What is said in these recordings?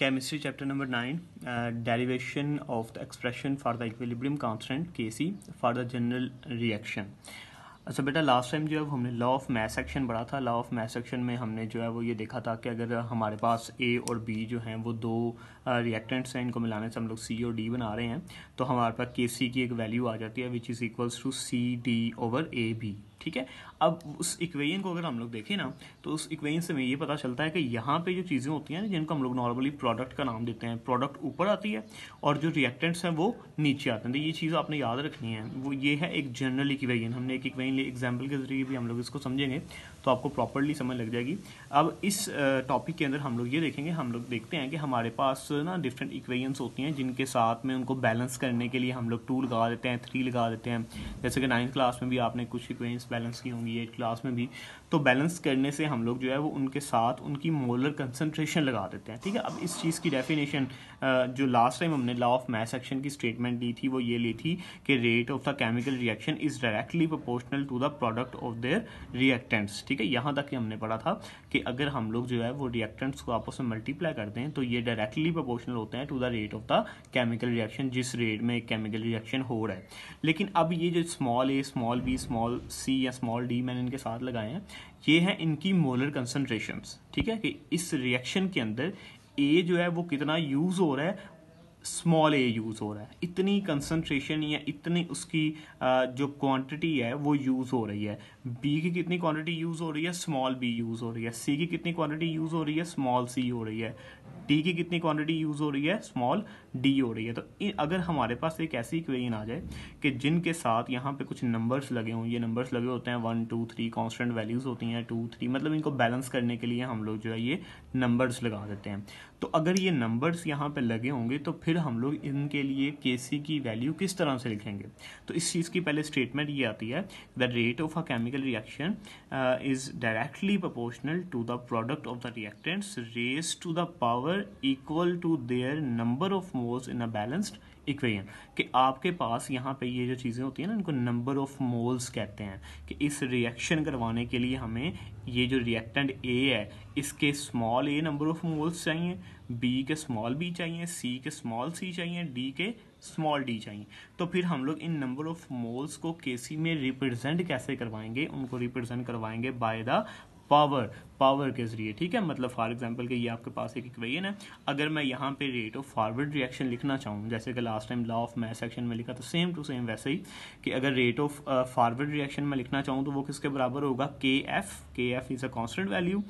chemistry chapter number 9 uh, derivation of the expression for the equilibrium constant kc for the general reaction अच्छा बेटा last time जो है हमने law of mass section पढ़ा था law of mass action में हमने जो है वो ये देखा था कि अगर हमारे पास ए और बी जो हैं वो दो रिएक्टेंट्स uh, हैं इनको मिलाने से हम लोग सी और डी बना रहे हैं तो हमारे पास के सी की एक वैल्यू आ जाती है which is equals to C D over A B ठीक है अब उस इक्वेशन को अगर हम लोग देखें ना तो उस इक्वेशन से हमें ये पता चलता है कि यहाँ पे जो चीज़ें होती हैं जिनको हम लोग नॉर्मली प्रोडक्ट का नाम देते हैं प्रोडक्ट ऊपर आती है और जो रिएक्टेंट्स हैं वो नीचे आते हैं तो ये चीज़ आपने याद रखनी है वो ये है एक जनरल इक्वेशन हमने एक इक्वेशन एग्जाम्पल के जरिए भी हम लोग इसको समझेंगे तो आपको प्रॉपरली समझ लग जाएगी अब इस टॉपिक के अंदर हम लोग ये देखेंगे हम लोग देखते हैं कि हमारे पास ना डिफरेंट इक्वेशंस होती हैं जिनके साथ में उनको बैलेंस करने के लिए हम लोग टू लगा देते हैं थ्री लगा देते हैं जैसे कि नाइन्थ क्लास में भी आपने कुछ इक्वेशंस बैलेंस की होंगी एट क्लास में भी तो बैलेंस करने से हम लोग जो है वो उनके साथ उनकी मोलर कंसनट्रेशन लगा देते हैं ठीक है अब इस चीज़ की डेफिनेशन जो लास्ट टाइम हमने लॉ ऑफ मैथ सेक्शन की स्टेटमेंट दी थी वो ये ली थी कि rate of the chemical reaction is directly proportional to the product of their reactants ठीक है यहाँ तक हमने पढ़ा था कि अगर हम लोग जो है वो रिएक्टेंट्स को आपस में मल्टीप्लाई करते हैं तो ये डायरेक्टली प्रोपोर्शनल होते हैं to the rate of the chemical reaction जिस रेट में केमिकल रिएक्शन हो रहा है लेकिन अब ये जो small A small B small C या स्मॉल डी मैंने इनके साथ लगाए हैं ये है इनकी मोलर कंसनट्रेशन ठीक है कि इस रिएक्शन के अंदर ए जो है वो कितना यूज़ हो रहा है स्मॉल ए यूज़ हो रहा है इतनी कंसनट्रेशन या इतनी उसकी जो क्वांटिटी है वो यूज़ हो रही है बी की कितनी क्वांटिटी यूज़ हो रही है स्मॉल बी यूज़ हो रही है सी की कितनी क्वांटिटी यूज़ हो रही है स्मॉल सी हो रही है डी की कितनी क्वांटिटी यूज हो रही है स्मॉल डी हो रही है तो अगर हमारे पास एक ऐसी इक्वेशन आ जाए कि जिनके साथ यहाँ पे कुछ नंबर्स लगे हों ये नंबर्स लगे होते हैं one two three constant values होती हैं टू थ्री मतलब इनको बैलेंस करने के लिए हम लोग जो है ये नंबर्स लगा देते हैं तो अगर ये नंबर्स यहाँ पे लगे होंगे तो फिर हम लोग इनके लिए के सी की वैल्यू किस तरह से लिखेंगे तो इस चीज़ की पहले स्टेटमेंट ये आती है the rate of a chemical reaction is directly proportional to the product of the reactants raised to the power number equal to their number of moles in a balanced equation कि आपके पास यहाँ पे ये जो चीज़ें होती हैं ना इनको नंबर ऑफ मोल्स कहते हैं कि इस रिएक्शन करवाने के लिए हमें ये जो रिएक्टेंट ए है इसके small A number of moles चाहिए बी के स्मॉल बी चाहिए सी के स्मॉल सी चाहिए डी के स्मॉल डी चाहिए तो फिर हम लोग इन नंबर ऑफ मोल्स को केसी में रिप्रेजेंट कैसे करवाएंगे उनको रिप्रेजेंट करवाएंगे बाय द पावर पावर के जरिए ठीक है मतलब फॉर एग्जांपल के ये आपके पास एक इक्वेशन है अगर मैं यहाँ पे रेट ऑफ फॉरवर्ड रिएक्शन लिखना चाहूँ जैसे कि last time law of mass action में लिखा तो सेम टू सेम वैसे ही कि अगर रेट ऑफ फॉरवर्ड रिएक्शन में लिखना चाहूँ तो वो किसके बराबर होगा K F K F is a constant value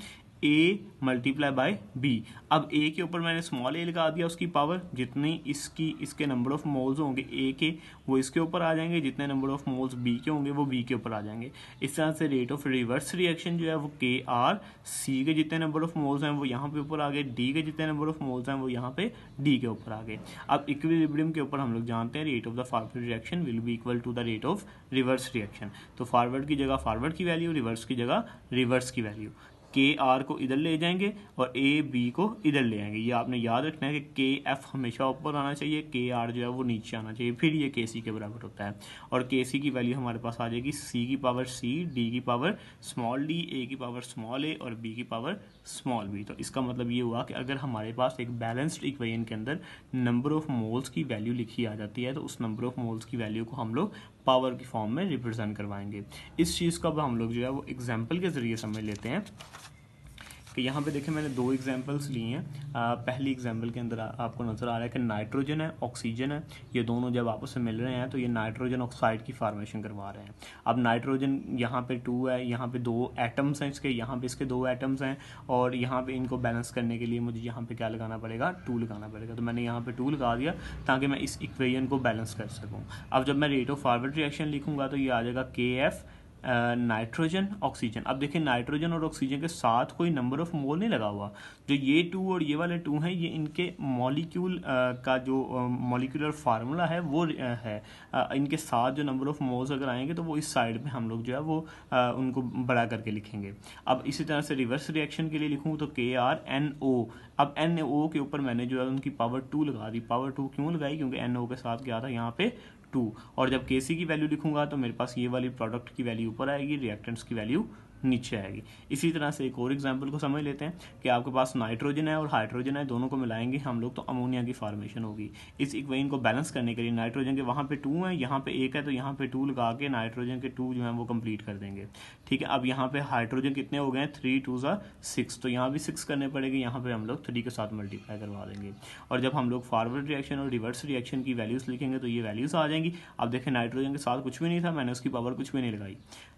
A multiply by B अब ए के ऊपर मैंने स्मॉल ए लगा दिया उसकी पावर जितनी इसकी इसके नंबर ऑफ मोल्स होंगे ए के वो इसके ऊपर आ जाएंगे जितने नंबर ऑफ मोल्स बी के होंगे वो बी के ऊपर आ जाएंगे इस तरह से रेट ऑफ रिवर्स रिएक्शन जो है वो के आर सी के जितने नंबर ऑफ मोल्स हैं वो यहाँ पे ऊपर आ गए डी के जितने नंबर ऑफ मोल्स हैं वो यहाँ पे डी के ऊपर आ गए अब इक्विलिब्रियम के ऊपर हम लोग जानते हैं rate of the forward reaction will be equal to the rate of reverse reaction तो फॉरवर्ड की जगह फॉरवर्ड की वैल्यू रिवर्स की जगह रिवर्स की वैल्यू के आर को इधर ले जाएंगे और ए बी को इधर ले आएंगे ये आपने याद रखना है कि के एफ हमेशा ऊपर आना चाहिए के आर जो है वो नीचे आना चाहिए फिर ये के सी के बराबर होता है और के सी की वैल्यू हमारे पास आ जाएगी सी की पावर सी डी की पावर स्मॉल डी ए की पावर स्मॉल ए और बी की पावर स्मॉल बी तो इसका मतलब ये हुआ कि अगर हमारे पास एक बैलेंस्ड इक्वेशन के अंदर नंबर ऑफ मोल्स की वैल्यू लिखी आ जाती है तो उस नंबर ऑफ मोल्स की वैल्यू को हम लोग पावर की फॉर्म में रिप्रेजेंट करवाएंगे इस चीज़ का अब हम लोग जो है वो एग्जाम्पल के ज़रिए समझ लेते हैं कि यहाँ पे देखें मैंने दो एग्जांपल्स ली हैं पहली एग्जांपल के अंदर आपको नज़र आ रहा है कि नाइट्रोजन है ऑक्सीजन है ये दोनों जब आपस में मिल रहे हैं तो ये नाइट्रोजन ऑक्साइड की फार्मेशन करवा रहे हैं अब नाइट्रोजन यहाँ पे टू है यहाँ पे दो एटम्स हैं इसके यहाँ पे इसके दो एटम्स हैं और यहाँ पे इनको बैलेंस करने के लिए मुझे यहाँ पे क्या लगाना पड़ेगा टू लगाना पड़ेगा तो मैंने यहाँ पे टू लगा दिया ताकि मैं इस इक्वेजन को बैलेंस कर सकूँ अब जब मैं रेट ऑफ फॉरवर्ड रिएक्शन लिखूंगा तो ये आ जाएगा के एफ़ नाइट्रोजन ऑक्सीजन अब देखिए नाइट्रोजन और ऑक्सीजन के साथ कोई नंबर ऑफ मोल नहीं लगा हुआ जो ये टू और ये वाले टू हैं ये इनके मॉलिक्यूल का जो मॉलिक्यूलर फार्मूला है वो है इनके साथ जो नंबर ऑफ मोल्स अगर आएंगे तो वो इस साइड में हम लोग जो है वो उनको बड़ा करके लिखेंगे अब इसी तरह से रिवर्स रिएक्शन के लिए लिखूँ तो के आर एन ओ अब एन ओ के ऊपर मैंने जो है उनकी पावर टू लगा दी पावर टू क्यों लगाई क्योंकि एन ओ के साथ क्या था यहाँ पे टू और जब के सी की वैल्यू लिखूंगा तो मेरे पास ये वाली प्रोडक्ट की वैल्यू ऊपर आएगी रिएक्टेंट्स की वैल्यू नीचे आएगी इसी तरह से एक और एग्जाम्पल को समझ लेते हैं कि आपके पास नाइट्रोजन है और हाइड्रोजन है दोनों को मिलाएंगे हम लोग तो अमोनिया की फार्मेशन होगी इस इक्वेन को बैलेंस करने के लिए नाइट्रोजन के वहाँ पे टू है यहाँ पे एक है तो यहाँ पे टू लगा के नाइट्रोजन के टू जो है वो कम्प्लीट कर देंगे ठीक है अब यहाँ पे हाइड्रोजन कितने हो गए हैं थ्री टू जो सिक्स तो यहाँ भी सिक्स करने पड़ेगी यहाँ पर हम लोग थ्री के साथ मल्टीप्लाई करवा देंगे और जब हम लोग फारवर्ड रिएक्शन और रिवर्स रिएक्शन की वैल्यूज़ लिखेंगे तो ये वैल्यूज़ आ जाएंगी अब देखें नाइट्रोजन के साथ कुछ भी नहीं था मैंने उसकी पावर कुछ भी नहीं लगाई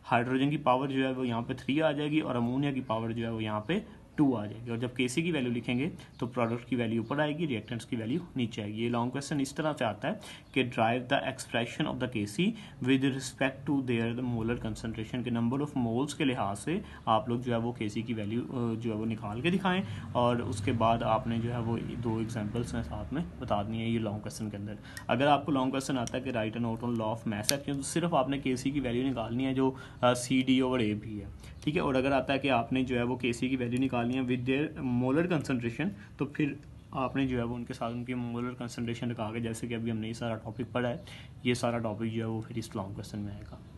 हाइड्रोजन की पावर जो है वो यहाँ पे थ्री आ जाएगी और अमोनिया की पावर जो है वो यहाँ पे टू आ जाएगी और जब के की वैल्यू लिखेंगे तो प्रोडक्ट की वैल्यू ऊपर आएगी रिएक्टेंट्स की वैल्यू नीचे आएगी ये लॉन्ग क्वेश्चन इस तरह से आता है कि derive the expression of the K C with respect to their the molar concentration के नंबर ऑफ मोल्स के लिहाज से आप लोग जो है वो के की वैल्यू जो है वो निकाल के दिखाएं और उसके बाद आपने जो है वो दो एग्जाम्पल्स हैं साथ में बता दी है ये लॉन्ग क्वेश्चन के अंदर अगर आपको लॉन्ग क्वेश्चन आता है कि write and out on law of mass action तो सिर्फ आपने के की वैल्यू निकालनी है जो सी डी ओवर ए भी है ठीक है और अगर आता है कि आपने जो है वो के की वैल्यू निकालनी है विद देयर मोलर कंसनट्रेशन तो फिर आपने जो है वो उनके साथ उनकी मोलर कंसनट्रेशन लगा के जैसे कि अभी हमने ये सारा टॉपिक पढ़ा है ये सारा टॉपिक जो है वो फिर इस लॉन्ग क्वेश्चन में आएगा